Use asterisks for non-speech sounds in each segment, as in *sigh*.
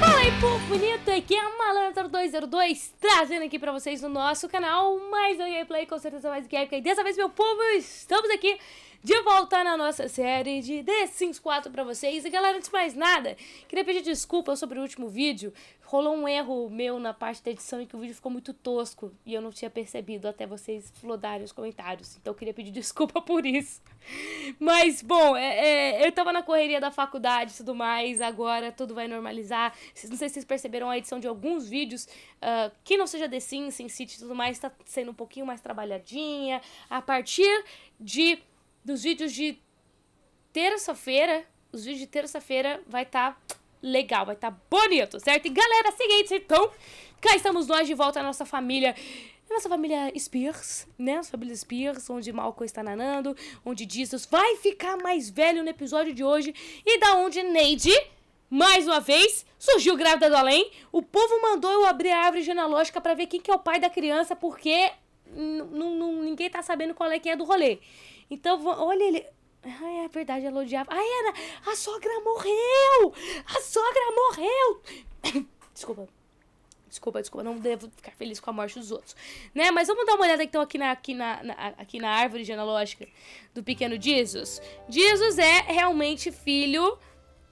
Fala aí, povo bonito! Aqui é Malandro 202 trazendo aqui pra vocês no nosso canal mais um gameplay, com certeza mais épica. E dessa vez, meu povo, estamos aqui de volta na nossa série de The Sims 4 pra vocês. E galera, antes de mais nada, queria pedir desculpa sobre o último vídeo rolou um erro meu na parte da edição em que o vídeo ficou muito tosco e eu não tinha percebido até vocês flodarem os comentários. Então eu queria pedir *laughs* desculpa por isso. Mas, bom, é, é, eu tava na correria da faculdade e tudo mais, agora tudo vai normalizar. Não sei se vocês perceberam a edição de alguns vídeos uh, que não seja The Sims, Sin City e tudo mais, tá sendo um pouquinho mais trabalhadinha. A partir de dos vídeos de terça-feira, os vídeos de terça-feira vai estar. Tá legal, vai estar tá bonito, certo? E galera, seguinte, então, cá estamos nós de volta à nossa família nossa família Spears, né? Nossa família Spears, onde Malcolm está nanando, onde Jesus vai ficar mais velho no episódio de hoje e da onde Neide, mais uma vez, surgiu grávida do além. O povo mandou eu abrir a árvore genealógica para ver quem que é o pai da criança, porque ninguém tá sabendo qual é que é do rolê. Então, olha ele, ah é verdade, ela odiava. Ana, a sogra morreu! A sogra morreu! *coughs* Desculpa. Desculpa, desculpa, não devo ficar feliz com a morte dos outros. Né? Mas vamos dar uma olhada então aqui na, aqui na, na aqui na árvore genealógica do pequeno Jesus. Jesus é realmente filho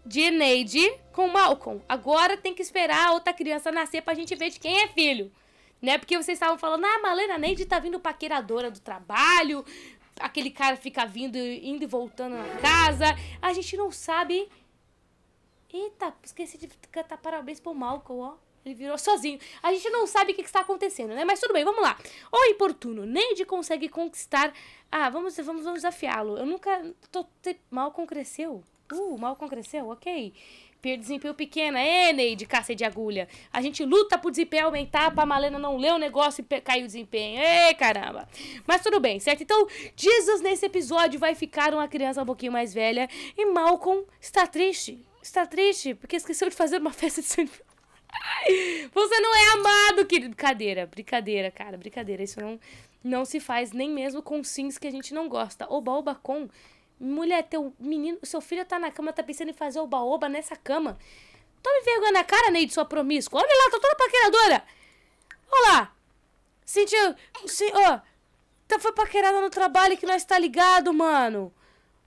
de Neide com Malcolm. Agora tem que esperar a outra criança nascer pra gente ver de quem é filho. Né? Porque vocês estavam falando, ah, Malena Neide tá vindo paqueradora do trabalho, aquele cara fica vindo, indo e voltando na casa. A gente não sabe. Eita, esqueci de cantar parabéns pro Malcolm, ó. Ele virou sozinho. A gente não sabe o que, está acontecendo, né? Mas tudo bem, vamos lá. O importuno, Neide consegue conquistar. Ah, vamos, vamos, vamos desafiá-lo. Eu nunca. Tô, te... Malcolm cresceu. Uh, Malcolm cresceu, ok. Por desempenho pequena, é, Neide, de caça de agulha. A gente luta pro desempenho aumentar, pra Malena não ler o negócio e cair o desempenho. Ei, caramba. Mas tudo bem, certo? Então, Jesus nesse episódio vai ficar uma criança um pouquinho mais velha e Malcolm está triste. Está triste porque esqueceu de fazer uma *laughs* festa de São Você não é amado, querido. Brincadeira, brincadeira, cara, brincadeira. Isso não, não se faz nem mesmo com sims que a gente não gosta. Oba, oba, com Mulher, teu menino, seu filho tá na cama, tá pensando em fazer o baoba nessa cama. me vergonha a cara, Neide, sua promíscua. Olha lá, tá toda paqueradora. Olha lá. Sentiu. Se, ó. Tá, foi paquerada no trabalho que nós tá ligado, mano.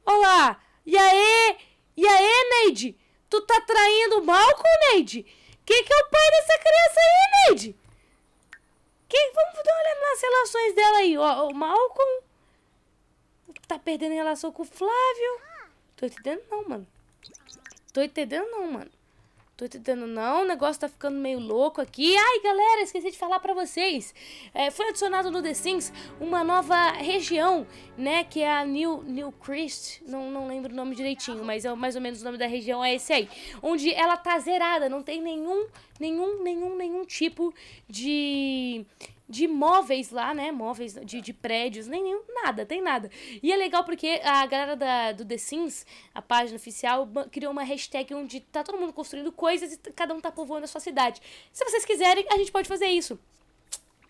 Olha lá. E aí? E aí, Neide? Tu tá traindo mal com Neide? Quem que é o pai dessa criança aí, Neide? Quem? Vamos dar uma olhada nas relações dela aí. Ó, o Malcolm tá perdendo relação com o Flávio. Tô entendendo não, mano. Tô entendendo não, mano. Tô entendendo não, o negócio tá ficando meio louco aqui. Ai, galera, esqueci de falar pra vocês. É, foi adicionado no The Sims uma nova região, né, que é a New, New Christ. Não, não lembro o nome direitinho, mas é mais ou menos o nome da região é esse aí. Onde ela tá zerada, não tem nenhum, nenhum, nenhum, nenhum tipo de de móveis lá, né? Móveis de, de prédios, nem nenhum, nada, tem nada. E é legal porque a galera da, do The Sims, a página oficial, criou uma hashtag onde tá todo mundo construindo coisas e cada um tá povoando a sua cidade. Se vocês quiserem, a gente pode fazer isso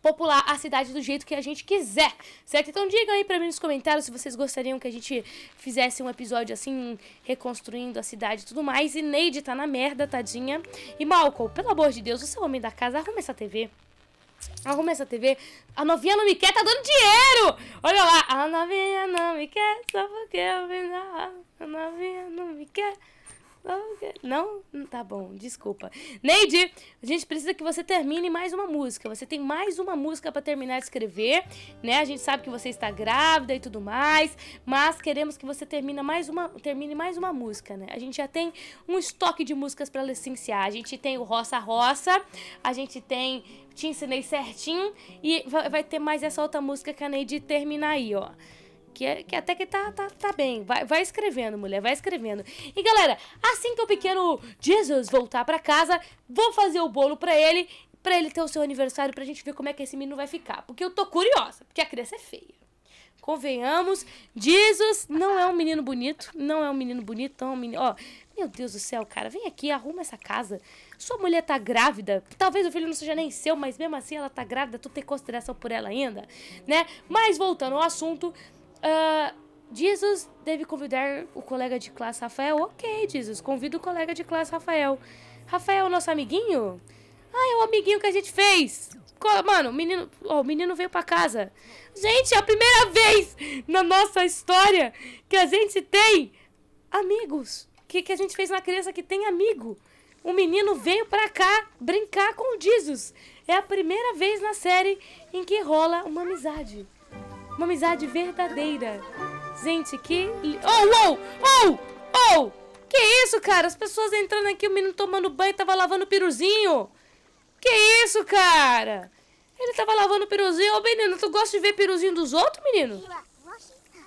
popular a cidade do jeito que a gente quiser, certo? Então digam aí pra mim nos comentários se vocês gostariam que a gente fizesse um episódio assim, reconstruindo a cidade e tudo mais. E Neide tá na merda, tadinha. E Malcolm, pelo amor de Deus, você é o homem da casa, arruma essa TV. Arruma essa TV. A novinha não me quer, tá dando dinheiro! Olha lá. A novinha não me quer, só porque eu vim na A novinha não me quer. Não? Hum, tá bom, desculpa. Neide, a gente precisa que você termine mais uma música. Você tem mais uma música para terminar de escrever, né? A gente sabe que você está grávida e tudo mais, mas queremos que você termine mais uma, termine mais uma música, né? A gente já tem um estoque de músicas para licenciar. A gente tem o Roça Roça, a gente tem Te Ensinei Certinho e vai ter mais essa outra música que a Neide termina aí, ó. Que, é, que é até que tá, tá, tá bem. Vai, vai escrevendo, mulher, vai escrevendo. E galera, assim que o pequeno Jesus voltar para casa, vou fazer o bolo para ele, para ele ter o seu aniversário, pra gente ver como é que esse menino vai ficar. Porque eu tô curiosa, porque a criança é feia. Convenhamos, Jesus não é um menino bonito, não é um menino bonito, um menino. Ó, meu Deus do céu, cara, vem aqui, arruma essa casa. Sua mulher tá grávida. Talvez o filho não seja nem seu, mas mesmo assim ela tá grávida, tu tem consideração por ela ainda, né? Mas voltando ao assunto, Uh, Jesus deve convidar o colega de classe Rafael. Ok, Jesus, convida o colega de classe Rafael. Rafael, é o nosso amiguinho? Ah, é o amiguinho que a gente fez. Mano, o menino, oh, o menino veio pra casa. Gente, é a primeira vez na nossa história que a gente tem amigos. Que, que a gente fez na criança que tem amigo. O menino veio pra cá brincar com o Jesus. É a primeira vez na série em que rola uma amizade. Uma amizade verdadeira. Gente, que. Oh, oh! Oh! Oh! Que isso, cara? As pessoas entrando aqui, o menino tomando banho, tava lavando o piruzinho. Que isso, cara? Ele tava lavando o piruzinho. Ô, oh, menino, tu gosta de ver piruzinho dos outros, menino?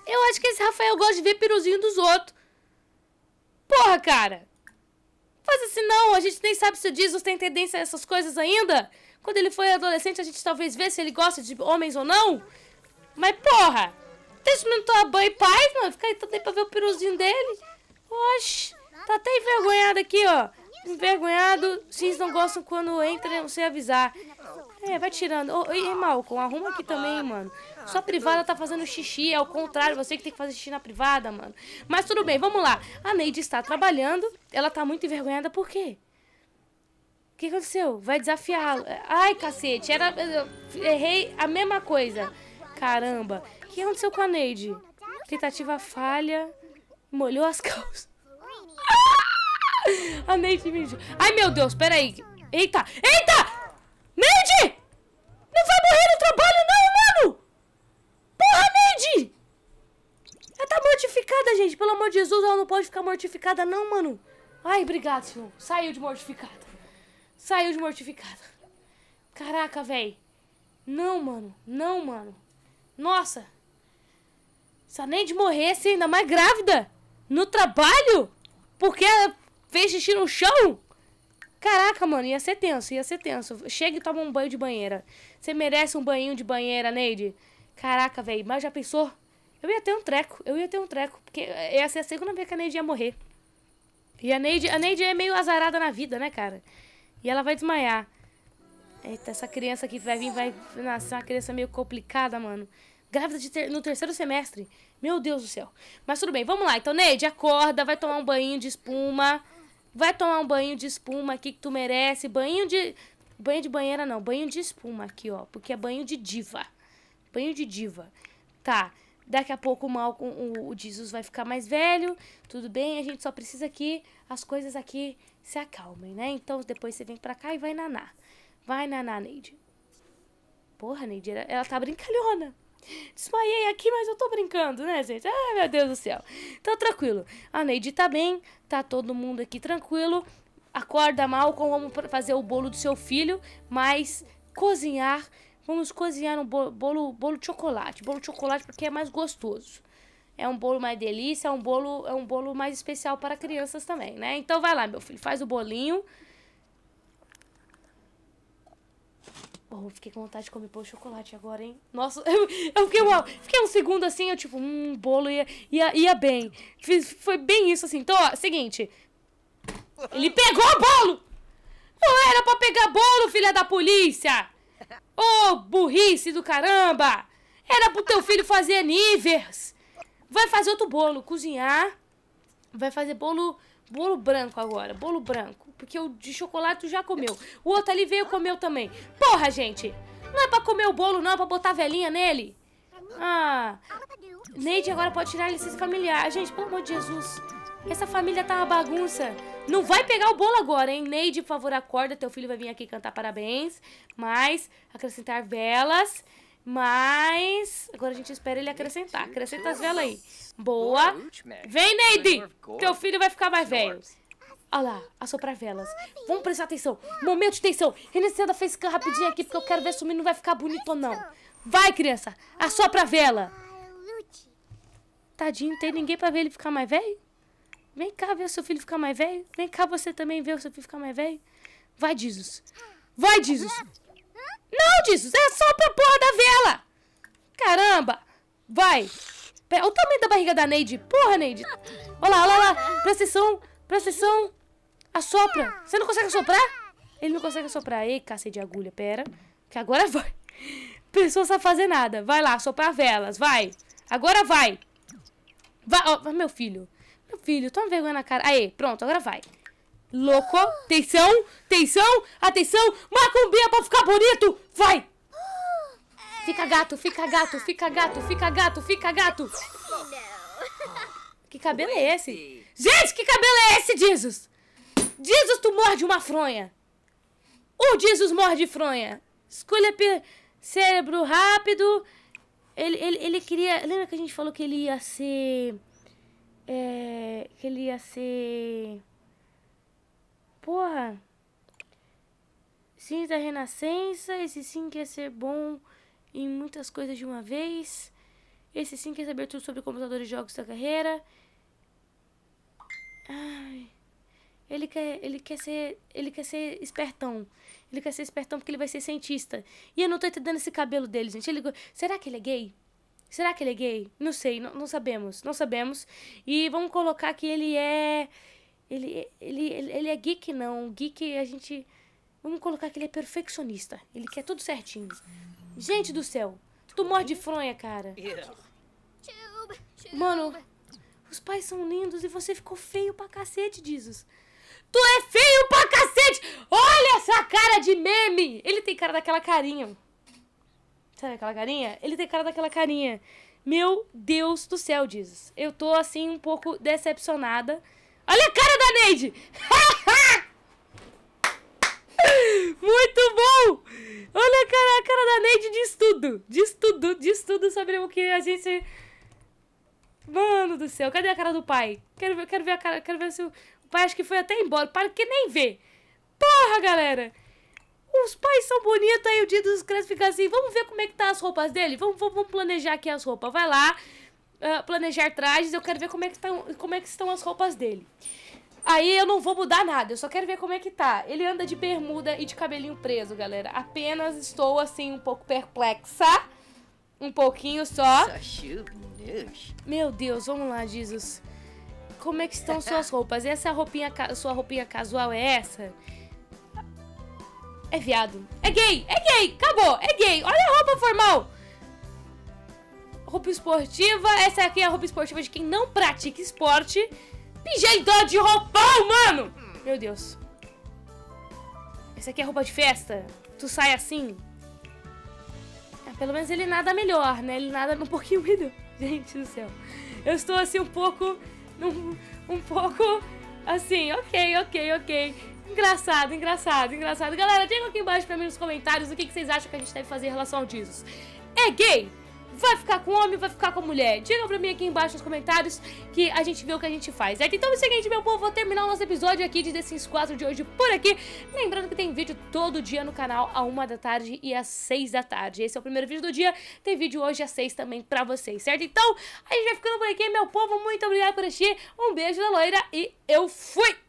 Eu acho que esse Rafael gosta de ver piruzinho dos outros. Porra, cara! Faz assim não, a gente nem sabe se o Jesus tem tendência a essas coisas ainda. Quando ele foi adolescente, a gente talvez vê se ele gosta de homens ou não. Mas porra, deixa o menino tomar banho e paz, mano. Fica aí também tá pra ver o piruzinho dele. Oxi, tá até envergonhado aqui, ó. Envergonhado, vocês não gostam quando entram sem avisar. É, vai tirando. Ô, oh, e Malcolm, arruma aqui também, mano. Sua privada tá fazendo xixi, é o contrário, você que tem que fazer xixi na privada, mano. Mas tudo bem, vamos lá. A Neide está trabalhando, ela tá muito envergonhada, por quê? O que aconteceu? Vai desafiá-lo. Ai, cacete, era. Errei a mesma coisa. Caramba, o que aconteceu com a Neide? Tentativa falha, molhou as *laughs* calças. Ah! A Neide me... Ai, meu Deus, peraí. Eita, eita! Neide! Não vai morrer no trabalho não, mano! Porra, Neide! Ela tá mortificada, gente. Pelo amor de Jesus, ela não pode ficar mortificada não, mano. Ai, obrigado, senhor. Saiu de mortificada. Saiu de mortificada. Caraca, velho. Não, mano. Não, mano. Nossa! Se a Neide morresse assim, ainda mais grávida, no trabalho, porque ela fez xixi no chão? Caraca, mano, ia ser tenso, ia ser tenso. Chega e toma um banho de banheira. Você merece um banho de banheira, Neide. Caraca, velho, mas já pensou? Eu ia ter um treco, eu ia ter um treco. Porque essa é a segunda vez que a Neide ia morrer. E a Neide, a Neide é meio azarada na vida, né, cara? E ela vai desmaiar. Eita, essa criança que vai vir, vai nascer uma criança meio complicada, mano. Grávida ter, no terceiro semestre. Meu Deus do céu. Mas tudo bem, vamos lá. Então, Neide, acorda, vai tomar um banho de espuma. Vai tomar um banho de espuma aqui que tu merece. Banho de. Banho de banheira não, banho de espuma aqui, ó. Porque é banho de diva. Banho de diva. Tá. Daqui a pouco o Malcolm, o, o Jesus vai ficar mais velho. Tudo bem, a gente só precisa que as coisas aqui se acalmem, né? Então depois você vem pra cá e vai nanar. Vai, Naná, Neide. Porra, Neide, ela, tá brincalhona. Desmaiei aqui, mas eu tô brincando, né, gente? Ai, ah, meu Deus do céu. Então, tranquilo. A Neide tá bem, tá todo mundo aqui tranquilo. Acorda, mal, vamos fazer o bolo do seu filho, mas cozinhar... Vamos cozinhar um bolo, bolo, bolo de chocolate. Bolo de chocolate porque é mais gostoso. É um bolo mais delícia, é um bolo, é um bolo mais especial para crianças também, né? Então vai lá, meu filho, faz o bolinho. Bom, fiquei com vontade de comer bolo de chocolate agora, hein? Nossa, eu, *laughs* eu fiquei, uau, fiquei um segundo assim, eu tipo, hum, bolo ia, ia, ia bem. Fiz, foi bem isso assim. Então, ó, seguinte. Ele pegou o bolo! Não era pra pegar bolo, filha da polícia! Ô, oh, burrice do caramba! Era pro teu filho fazer nivers! Vai fazer outro bolo, cozinhar. Vai fazer bolo Bolo branco agora, bolo branco. Porque o de chocolate já comeu. O outro ali veio comeu também. Porra, gente! Não é pra comer o bolo, não, é pra botar velhinha nele. Ah. Neide agora pode tirar a licença familiar. Gente, pelo amor de Jesus. Essa família tá uma bagunça. Não vai pegar o bolo agora, hein? Neide, por favor, acorda. Teu filho vai vir aqui cantar parabéns. Mas acrescentar velas. Mas agora a gente espera ele acrescentar. Acrescenta as velas aí. Boa. Vem, Neide! Teu filho vai ficar mais velho. Olha lá, assoprar velas. Vamos prestar atenção. Momento de tensão. Reiniciando a facecam rapidinho aqui, porque eu quero ver se o menino vai ficar bonito ou não. Vai, criança. Assopra a vela. Tadinho, tem ninguém pra ver ele ficar mais velho? Vem cá ver o seu filho ficar mais velho. Vem cá você também ver o seu filho ficar mais velho. Vai, Jesus. Vai, Jesus. Não, Jesus, é só pra porra da vela! Caramba! Vai! Olha o tamanho da barriga da Neide. Porra, Neide! Olha lá, olha lá! Presta atenção, Assopra! Você não consegue assoprar? Ele não consegue assoprar. Ei, cacete de agulha, pera. Que agora vai. Pessoa sem fazer nada. Vai lá, soprar velas, vai. Agora vai. Vai, ó, meu filho. Meu filho, toma vergonha na cara. Aê, pronto, agora vai. Louco. Atenção, atenção, atenção. Macumbinha pra ficar bonito. Vai. Fica gato, fica gato, fica gato, fica gato, fica gato. Que cabelo é esse? Gente, que cabelo é esse, Jesus? Jesus, tu morde uma fronha. O Jesus morde fronha. Escolha cérebro rápido. Ele, ele, ele queria... Lembra que a gente falou que ele ia ser... É, que ele ia ser porra. Sim da Renascença, esse sim quer ser bom em muitas coisas de uma vez. Esse sim quer saber tudo sobre computadores e jogos da carreira. Ai. Ele quer, ele quer ser, ele quer ser espertão. Ele quer ser espertão porque ele vai ser cientista. E eu não tô entendendo esse cabelo dele, gente. Ele, será que ele é gay? Será que ele é gay? Não sei, não, não sabemos, não sabemos. E vamos colocar que ele é ele, ele, ele é geek, não. Geek, a gente. Vamos colocar que ele é perfeccionista. Ele quer tudo certinho. Gente do céu, tu morde fronha, cara. Mano, os pais são lindos e você ficou feio pra cacete, Jesus. Tu é feio pra cacete! Olha essa cara de meme! Ele tem cara daquela carinha. Sabe aquela carinha? Ele tem cara daquela carinha. Meu Deus do céu, Jesus. Eu tô assim um pouco decepcionada. Olha a cara da Neide! *laughs* Muito bom! Olha a cara, a cara da Neide de estudo, de estudo, de estudo sobre o que a gente. Mano do céu, cadê a cara do pai? Quero ver, quero ver a cara, quero ver se o, o pai acho que foi até embora. Para que nem ver. Porra, galera! Os pais são bonitos aí, o dia dos crianças fica assim. Vamos ver como é que tá as roupas dele? Vamos, vamos, vamos planejar aqui as roupas. Vai lá. Ah, planejar trajes, eu quero ver como é, que tão, tá como é que estão as roupas dele. Aí eu não vou mudar nada, eu só quero ver como é que tá. Ele anda de bermuda e de cabelinho preso, galera. Apenas estou, assim, um pouco perplexa. Um pouquinho só. Meu Deus, vamos lá, Jesus. Como é que estão *laughs* suas roupas? Essa roupinha, sua roupinha casual é essa? É viado. É gay, é gay, acabou, é gay. Olha a roupa formal roupa esportiva. Essa aqui é a roupa esportiva de quem não pratica esporte. Pijeidó de roupão, mano! Meu Deus. Essa aqui é roupa de festa. Tu sai assim. Ah, pelo menos ele nada melhor, né? Ele nada um pouquinho melhor. *laughs* Gente do céu. Eu estou assim um pouco. Um, um pouco. Assim, ok, ok, ok. Engraçado, engraçado, engraçado. Galera, digam aqui embaixo pra mim nos comentários o que, que vocês acham que a gente deve fazer em relação ao Jesus. É gay? vai ficar com homem, vai ficar com mulher? Digam pra mim aqui embaixo nos comentários que a gente vê o que a gente faz, certo? Então é o seguinte, meu povo, vou terminar o nosso episódio aqui de The Sims 4 de hoje por aqui. Lembrando que tem vídeo todo dia no canal, a 1 da tarde e às 6 da tarde. Esse é o primeiro vídeo do dia, tem vídeo hoje às 6 também pra vocês, certo? Então, a gente vai ficando por aqui, meu povo, muito obrigado por assistir, um beijo da loira e eu fui!